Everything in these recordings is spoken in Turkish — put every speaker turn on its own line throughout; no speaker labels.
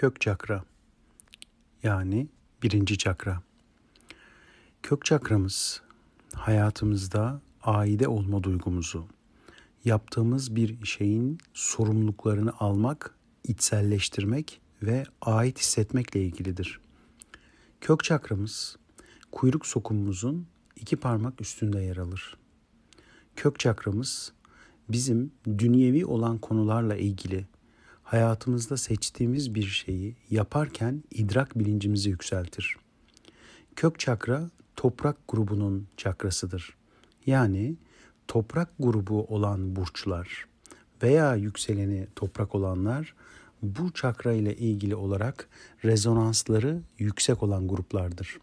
kök çakra yani birinci çakra. Kök çakramız hayatımızda aide olma duygumuzu, yaptığımız bir şeyin sorumluluklarını almak, içselleştirmek ve ait hissetmekle ilgilidir. Kök çakramız kuyruk sokumumuzun iki parmak üstünde yer alır. Kök çakramız bizim dünyevi olan konularla ilgili hayatımızda seçtiğimiz bir şeyi yaparken idrak bilincimizi yükseltir. Kök çakra toprak grubunun çakrasıdır. Yani toprak grubu olan burçlar veya yükseleni toprak olanlar bu çakra ile ilgili olarak rezonansları yüksek olan gruplardır.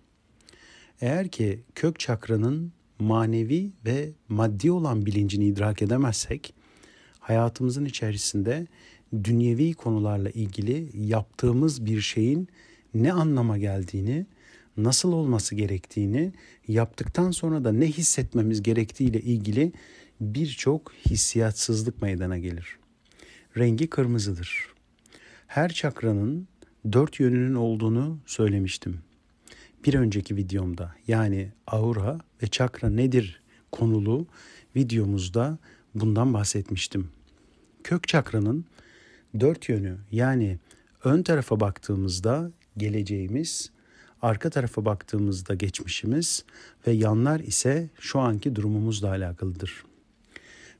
Eğer ki kök çakranın manevi ve maddi olan bilincini idrak edemezsek hayatımızın içerisinde dünyevi konularla ilgili yaptığımız bir şeyin ne anlama geldiğini, nasıl olması gerektiğini, yaptıktan sonra da ne hissetmemiz gerektiğiyle ilgili birçok hissiyatsızlık meydana gelir. Rengi kırmızıdır. Her çakranın dört yönünün olduğunu söylemiştim. Bir önceki videomda yani aura ve çakra nedir konulu videomuzda bundan bahsetmiştim. Kök çakranın dört yönü yani ön tarafa baktığımızda geleceğimiz, arka tarafa baktığımızda geçmişimiz ve yanlar ise şu anki durumumuzla alakalıdır.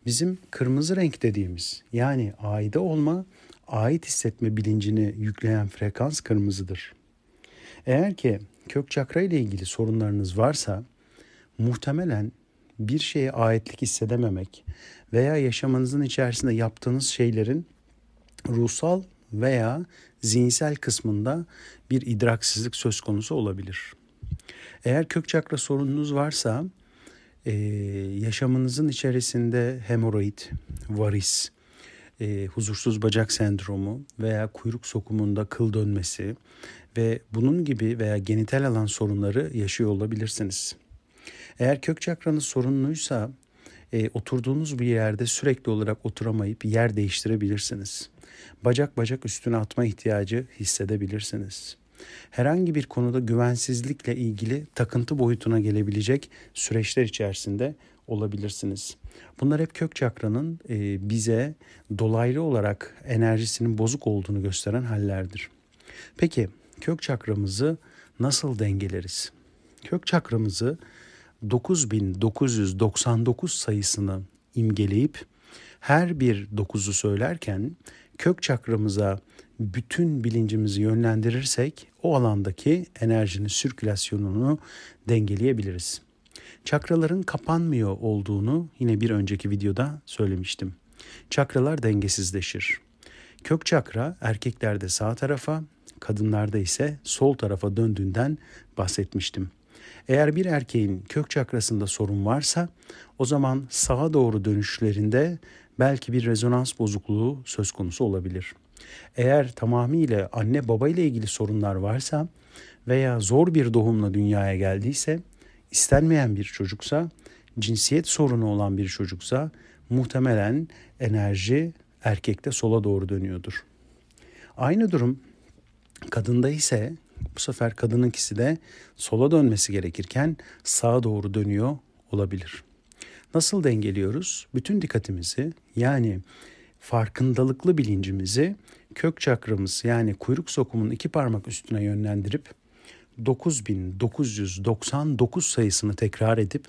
Bizim kırmızı renk dediğimiz yani aide olma, ait hissetme bilincini yükleyen frekans kırmızıdır. Eğer ki kök çakra ile ilgili sorunlarınız varsa muhtemelen bir şeye aitlik hissedememek veya yaşamanızın içerisinde yaptığınız şeylerin ruhsal veya zihinsel kısmında bir idraksizlik söz konusu olabilir. Eğer kök çakra sorununuz varsa e, yaşamınızın içerisinde hemoroid, varis, e, huzursuz bacak sendromu veya kuyruk sokumunda kıl dönmesi ve bunun gibi veya genital alan sorunları yaşıyor olabilirsiniz. Eğer kök çakranın sorunluysa e, oturduğunuz bir yerde sürekli olarak oturamayıp yer değiştirebilirsiniz. Bacak bacak üstüne atma ihtiyacı hissedebilirsiniz. Herhangi bir konuda güvensizlikle ilgili takıntı boyutuna gelebilecek süreçler içerisinde olabilirsiniz. Bunlar hep kök çakranın e, bize dolaylı olarak enerjisinin bozuk olduğunu gösteren hallerdir. Peki kök çakramızı nasıl dengeleriz? Kök çakramızı 9999 sayısını imgeleyip her bir 9'u söylerken kök çakramıza bütün bilincimizi yönlendirirsek o alandaki enerjinin sirkülasyonunu dengeleyebiliriz. Çakraların kapanmıyor olduğunu yine bir önceki videoda söylemiştim. Çakralar dengesizleşir. Kök çakra erkeklerde sağ tarafa, kadınlarda ise sol tarafa döndüğünden bahsetmiştim. Eğer bir erkeğin kök çakrasında sorun varsa o zaman sağa doğru dönüşlerinde belki bir rezonans bozukluğu söz konusu olabilir. Eğer tamamıyla anne baba ile ilgili sorunlar varsa veya zor bir doğumla dünyaya geldiyse, istenmeyen bir çocuksa, cinsiyet sorunu olan bir çocuksa muhtemelen enerji erkekte sola doğru dönüyordur. Aynı durum kadında ise bu sefer kadınınkisi de sola dönmesi gerekirken sağa doğru dönüyor olabilir. Nasıl dengeliyoruz? Bütün dikkatimizi yani farkındalıklı bilincimizi kök çakramız yani kuyruk sokumun iki parmak üstüne yönlendirip 9999 sayısını tekrar edip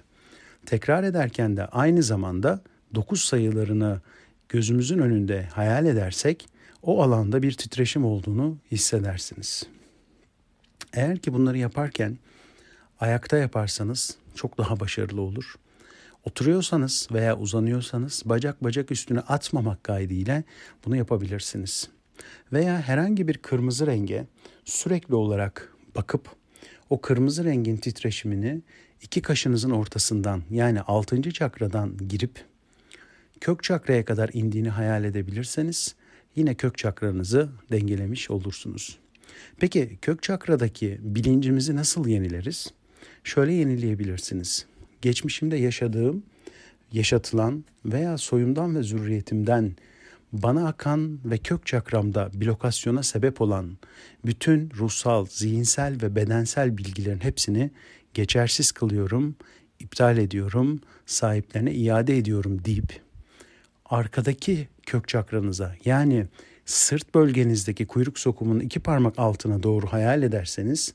tekrar ederken de aynı zamanda 9 sayılarını gözümüzün önünde hayal edersek o alanda bir titreşim olduğunu hissedersiniz. Eğer ki bunları yaparken ayakta yaparsanız çok daha başarılı olur. Oturuyorsanız veya uzanıyorsanız bacak bacak üstüne atmamak kaydıyla bunu yapabilirsiniz. Veya herhangi bir kırmızı renge sürekli olarak bakıp o kırmızı rengin titreşimini iki kaşınızın ortasından yani altıncı çakradan girip kök çakraya kadar indiğini hayal edebilirseniz yine kök çakranızı dengelemiş olursunuz. Peki kök çakradaki bilincimizi nasıl yenileriz? Şöyle yenileyebilirsiniz. Geçmişimde yaşadığım, yaşatılan veya soyumdan ve zürriyetimden bana akan ve kök çakramda blokasyona sebep olan bütün ruhsal, zihinsel ve bedensel bilgilerin hepsini geçersiz kılıyorum, iptal ediyorum, sahiplerine iade ediyorum deyip arkadaki kök çakranıza yani sırt bölgenizdeki kuyruk sokumun iki parmak altına doğru hayal ederseniz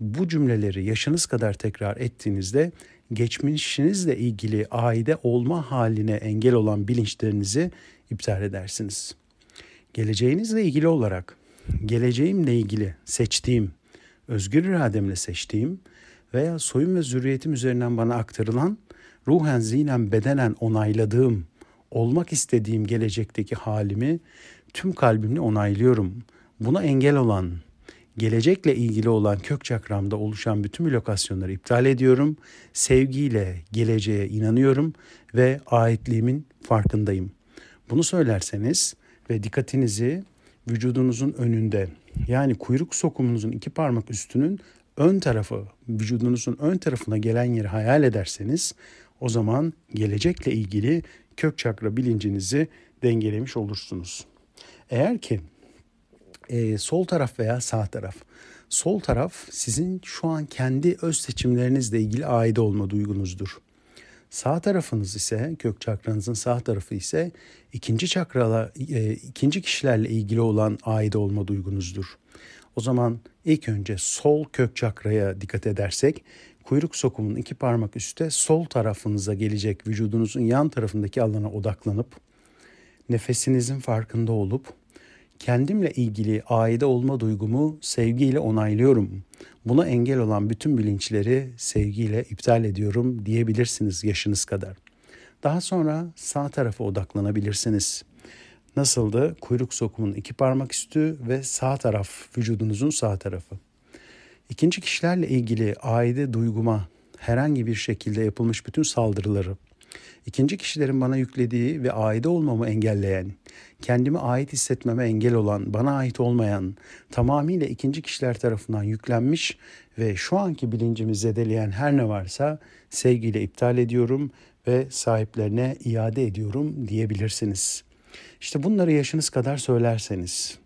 bu cümleleri yaşınız kadar tekrar ettiğinizde geçmişinizle ilgili aide olma haline engel olan bilinçlerinizi iptal edersiniz. Geleceğinizle ilgili olarak geleceğimle ilgili seçtiğim, özgür irademle seçtiğim veya soyum ve zürriyetim üzerinden bana aktarılan ruhen, zihnen, bedenen onayladığım, olmak istediğim gelecekteki halimi tüm kalbimle onaylıyorum. Buna engel olan, gelecekle ilgili olan kök çakramda oluşan bütün lokasyonları iptal ediyorum. Sevgiyle geleceğe inanıyorum ve aitliğimin farkındayım. Bunu söylerseniz ve dikkatinizi vücudunuzun önünde yani kuyruk sokumunuzun iki parmak üstünün ön tarafı, vücudunuzun ön tarafına gelen yeri hayal ederseniz o zaman gelecekle ilgili kök çakra bilincinizi dengelemiş olursunuz. Eğer ki e, sol taraf veya sağ taraf sol taraf sizin şu an kendi öz seçimlerinizle ilgili aide olma duygunuzdur. Sağ tarafınız ise kök çakranızın sağ tarafı ise ikinci çakrala e, ikinci kişilerle ilgili olan aide olma duygunuzdur. O zaman ilk önce sol kök çakraya dikkat edersek kuyruk sokumun iki parmak üstte sol tarafınıza gelecek vücudunuzun yan tarafındaki alana odaklanıp nefesinizin farkında olup kendimle ilgili aide olma duygumu sevgiyle onaylıyorum. Buna engel olan bütün bilinçleri sevgiyle iptal ediyorum diyebilirsiniz yaşınız kadar. Daha sonra sağ tarafa odaklanabilirsiniz. Nasıldı? Kuyruk sokumun iki parmak üstü ve sağ taraf, vücudunuzun sağ tarafı. İkinci kişilerle ilgili aide duyguma herhangi bir şekilde yapılmış bütün saldırıları İkinci kişilerin bana yüklediği ve aide olmamı engelleyen, kendimi ait hissetmeme engel olan, bana ait olmayan, tamamıyla ikinci kişiler tarafından yüklenmiş ve şu anki bilincimi zedeleyen her ne varsa sevgiyle iptal ediyorum ve sahiplerine iade ediyorum diyebilirsiniz. İşte bunları yaşınız kadar söylerseniz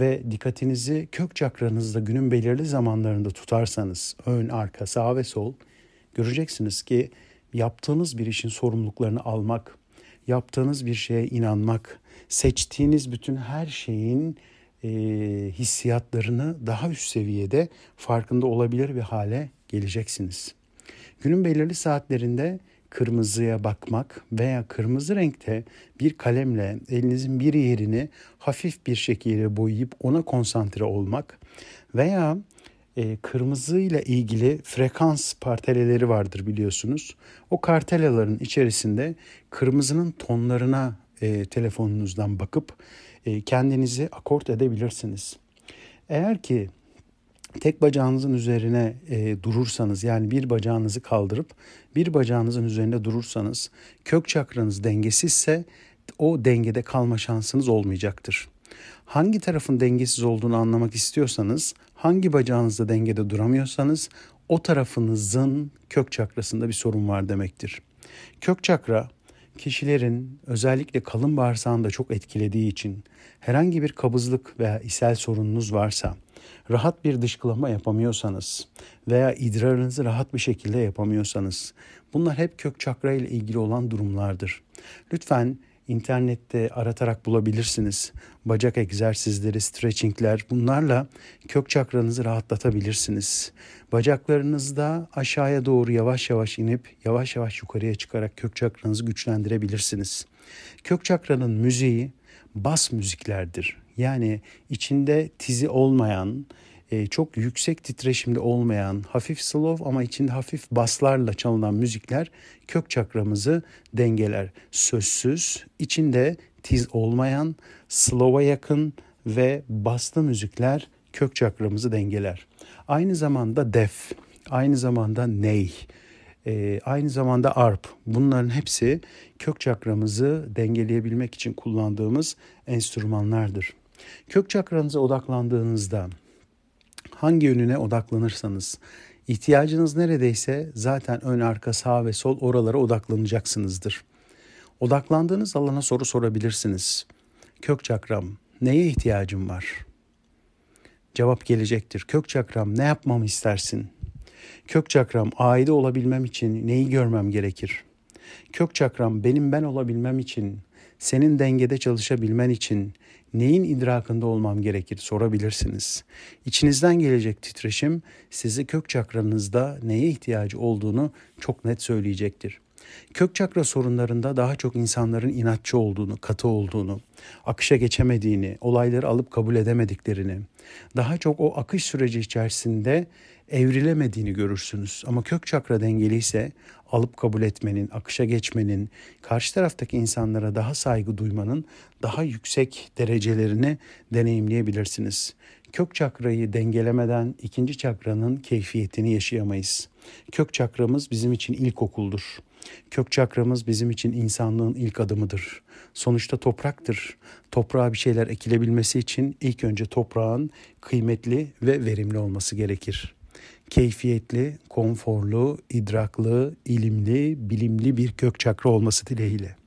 ve dikkatinizi kök çakranızda günün belirli zamanlarında tutarsanız ön, arka, sağ ve sol göreceksiniz ki yaptığınız bir işin sorumluluklarını almak, yaptığınız bir şeye inanmak, seçtiğiniz bütün her şeyin e, hissiyatlarını daha üst seviyede farkında olabilir bir hale geleceksiniz. Günün belirli saatlerinde kırmızıya bakmak veya kırmızı renkte bir kalemle elinizin bir yerini hafif bir şekilde boyayıp ona konsantre olmak veya e, kırmızı ile ilgili frekans parteleleri vardır biliyorsunuz. O kartelaların içerisinde kırmızının tonlarına e, telefonunuzdan bakıp e, kendinizi akort edebilirsiniz. Eğer ki tek bacağınızın üzerine durursanız yani bir bacağınızı kaldırıp bir bacağınızın üzerinde durursanız kök çakranız dengesizse o dengede kalma şansınız olmayacaktır. Hangi tarafın dengesiz olduğunu anlamak istiyorsanız hangi bacağınızda dengede duramıyorsanız o tarafınızın kök çakrasında bir sorun var demektir. Kök çakra kişilerin özellikle kalın bağırsağında çok etkilediği için herhangi bir kabızlık veya ishal sorununuz varsa, rahat bir dışkılama yapamıyorsanız veya idrarınızı rahat bir şekilde yapamıyorsanız bunlar hep kök çakra ile ilgili olan durumlardır. Lütfen internette aratarak bulabilirsiniz. Bacak egzersizleri, stretchingler bunlarla kök çakranızı rahatlatabilirsiniz. Bacaklarınızda aşağıya doğru yavaş yavaş inip yavaş yavaş yukarıya çıkarak kök çakranızı güçlendirebilirsiniz. Kök çakranın müziği bas müziklerdir. Yani içinde tizi olmayan, e, çok yüksek titreşimde olmayan hafif slow ama içinde hafif baslarla çalınan müzikler kök çakramızı dengeler. Sözsüz, içinde tiz olmayan, slow'a yakın ve baslı müzikler kök çakramızı dengeler. Aynı zamanda def, aynı zamanda ney, e, aynı zamanda arp bunların hepsi kök çakramızı dengeleyebilmek için kullandığımız enstrümanlardır. Kök çakranıza odaklandığınızda hangi yönüne odaklanırsanız, ihtiyacınız neredeyse zaten ön, arka, sağ ve sol oralara odaklanacaksınızdır. Odaklandığınız alana soru sorabilirsiniz. Kök çakram, neye ihtiyacım var? Cevap gelecektir. Kök çakram ne yapmamı istersin? Kök çakram aile olabilmem için neyi görmem gerekir? Kök çakram benim ben olabilmem için, senin dengede çalışabilmen için neyin idrakında olmam gerekir sorabilirsiniz. İçinizden gelecek titreşim sizi kök çakranızda neye ihtiyacı olduğunu çok net söyleyecektir. Kök çakra sorunlarında daha çok insanların inatçı olduğunu, katı olduğunu, akışa geçemediğini, olayları alıp kabul edemediklerini, daha çok o akış süreci içerisinde evrilemediğini görürsünüz. Ama kök çakra dengeli ise alıp kabul etmenin, akışa geçmenin, karşı taraftaki insanlara daha saygı duymanın daha yüksek derecelerini deneyimleyebilirsiniz kök çakrayı dengelemeden ikinci çakranın keyfiyetini yaşayamayız. Kök çakramız bizim için ilkokuldur. Kök çakramız bizim için insanlığın ilk adımıdır. Sonuçta topraktır. Toprağa bir şeyler ekilebilmesi için ilk önce toprağın kıymetli ve verimli olması gerekir. Keyfiyetli, konforlu, idraklı, ilimli, bilimli bir kök çakra olması dileğiyle.